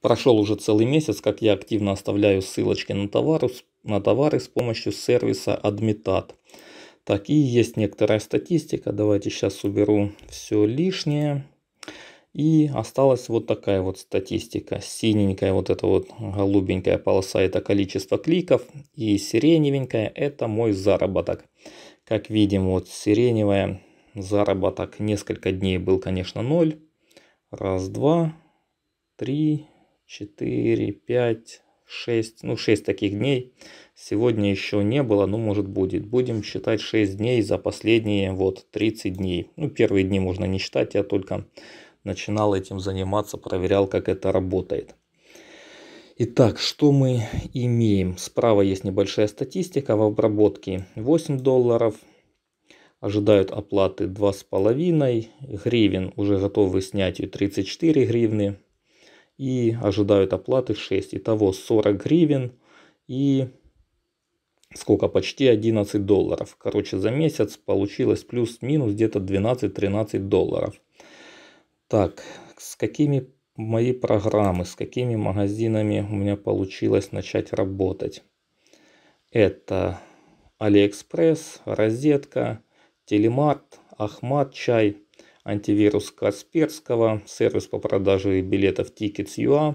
Прошел уже целый месяц, как я активно оставляю ссылочки на товары, на товары с помощью сервиса Admitat. Так, и есть некоторая статистика. Давайте сейчас уберу все лишнее. И осталась вот такая вот статистика. Синенькая вот эта вот голубенькая полоса это количество кликов. И сиреневенькая это мой заработок. Как видим, вот сиреневая заработок несколько дней был, конечно, ноль. Раз, два, три, 4, 5, 6, ну 6 таких дней. Сегодня еще не было, но может будет. Будем считать 6 дней за последние вот 30 дней. Ну первые дни можно не считать, я только начинал этим заниматься, проверял как это работает. Итак, что мы имеем? Справа есть небольшая статистика в обработке 8 долларов, ожидают оплаты 2,5 гривен, уже готовы снятию 34 гривны, и ожидают оплаты 6. Итого 40 гривен и сколько, почти 11 долларов. Короче, за месяц получилось плюс-минус где-то 12-13 долларов. Так, с какими мои программы, с какими магазинами у меня получилось начать работать? Это AliExpress, Розетка, Телемарт, Ахмат, Чай – антивирус Касперского, сервис по продаже билетов Tickets.ua,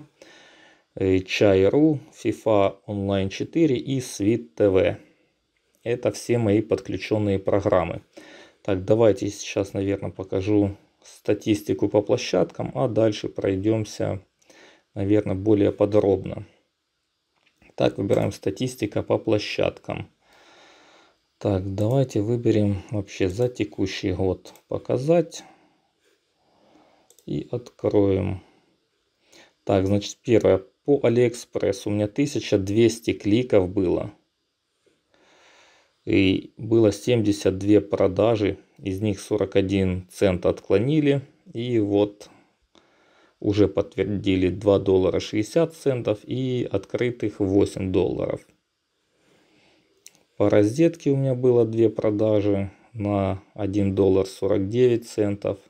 э, Чай.ру, FIFA Online 4 и Свит ТВ. Это все мои подключенные программы. Так, давайте сейчас, наверное, покажу статистику по площадкам, а дальше пройдемся, наверное, более подробно. Так, выбираем статистика по площадкам. Так, давайте выберем вообще за текущий год показать и откроем. Так, значит, первое. По Алиэкспрессу у меня 1200 кликов было. И было 72 продажи. Из них 41 цент отклонили. И вот уже подтвердили 2 доллара 60 центов и открытых 8 долларов. По розетке у меня было 2 продажи на 1 доллар 49 центов –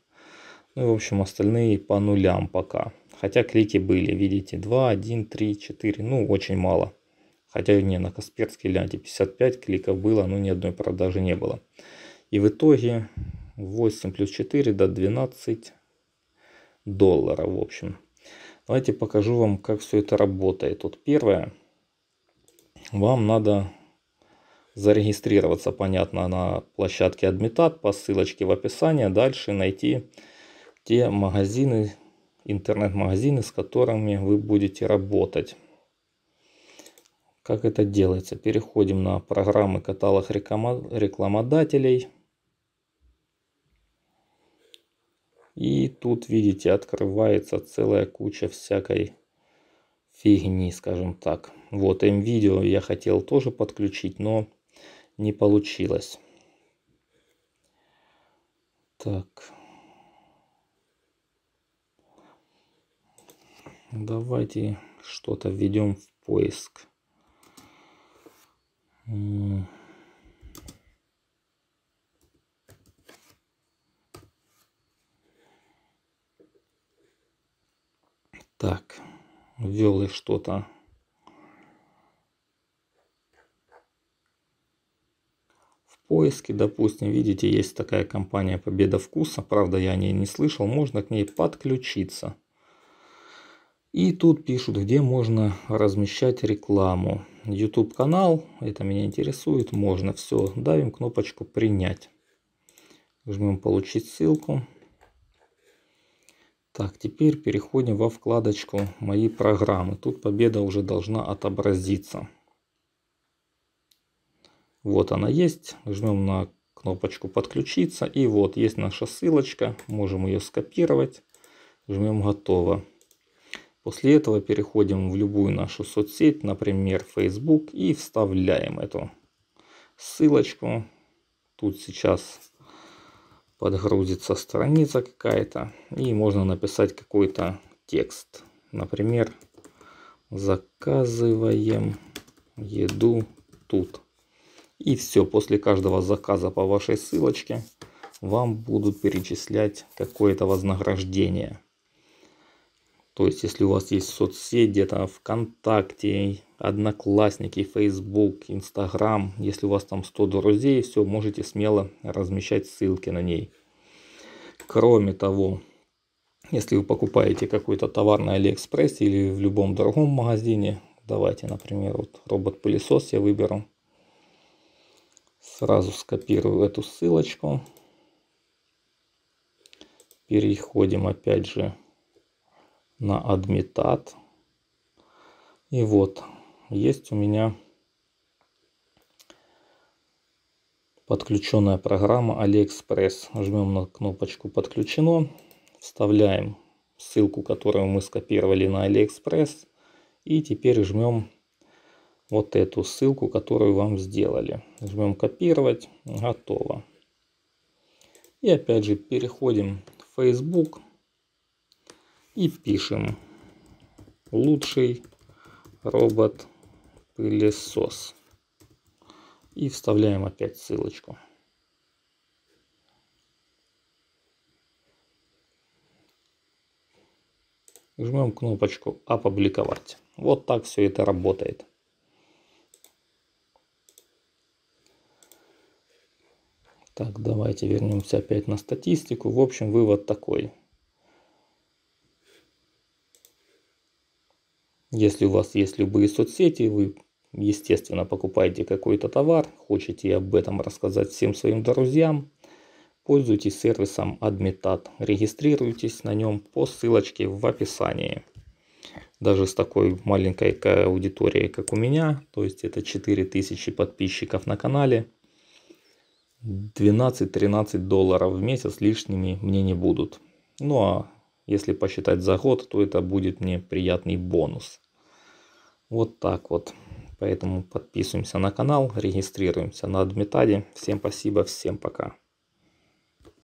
ну и в общем остальные по нулям пока. Хотя клики были, видите, 2, 1, 3, 4, ну очень мало. Хотя не, на Касперской ляде 55 кликов было, но ни одной продажи не было. И в итоге 8 плюс 4 до 12 долларов, в общем. Давайте покажу вам, как все это работает. Вот первое, вам надо зарегистрироваться, понятно, на площадке Admitat по ссылочке в описании. Дальше найти те магазины, интернет-магазины, с которыми вы будете работать. Как это делается? Переходим на программы каталог рекламодателей. И тут, видите, открывается целая куча всякой фигни, скажем так. Вот, М-видео я хотел тоже подключить, но не получилось. Так, Давайте что-то введем в поиск. Так, ввел и что-то. В поиске, допустим, видите, есть такая компания Победа Вкуса. Правда, я о ней не слышал. Можно к ней подключиться. И тут пишут, где можно размещать рекламу. YouTube канал, это меня интересует, можно все. Давим кнопочку «Принять». Жмем «Получить ссылку». Так, теперь переходим во вкладочку «Мои программы». Тут победа уже должна отобразиться. Вот она есть. Жмем на кнопочку «Подключиться». И вот есть наша ссылочка. Можем ее скопировать. Жмем «Готово». После этого переходим в любую нашу соцсеть, например, Facebook, и вставляем эту ссылочку. Тут сейчас подгрузится страница какая-то, и можно написать какой-то текст. Например, заказываем еду тут. И все, после каждого заказа по вашей ссылочке вам будут перечислять какое-то вознаграждение. То есть, если у вас есть соцсети, это ВКонтакте, Одноклассники, Facebook, Instagram, если у вас там 100 друзей, все, можете смело размещать ссылки на ней. Кроме того, если вы покупаете какой-то товар на AliExpress или в любом другом магазине, давайте, например, вот робот-пылесос я выберу. Сразу скопирую эту ссылочку. Переходим опять же на адмитат. И вот, есть у меня подключенная программа AliExpress. Жмем на кнопочку «Подключено», вставляем ссылку, которую мы скопировали на AliExpress. И теперь жмем вот эту ссылку, которую вам сделали. Жмем «Копировать», готово. И опять же переходим в Facebook и пишем лучший робот-пылесос. И вставляем опять ссылочку. Жмем кнопочку «Опубликовать». Вот так все это работает. Так, давайте вернемся опять на статистику. В общем, вывод такой. Если у вас есть любые соцсети, вы, естественно, покупаете какой-то товар, хотите об этом рассказать всем своим друзьям, пользуйтесь сервисом Admitat, регистрируйтесь на нем по ссылочке в описании. Даже с такой маленькой аудиторией, как у меня, то есть это 4000 подписчиков на канале, 12-13 долларов в месяц лишними мне не будут. Ну а если посчитать за год, то это будет мне приятный бонус. Вот так вот. Поэтому подписываемся на канал, регистрируемся на AdMetad. Всем спасибо, всем пока.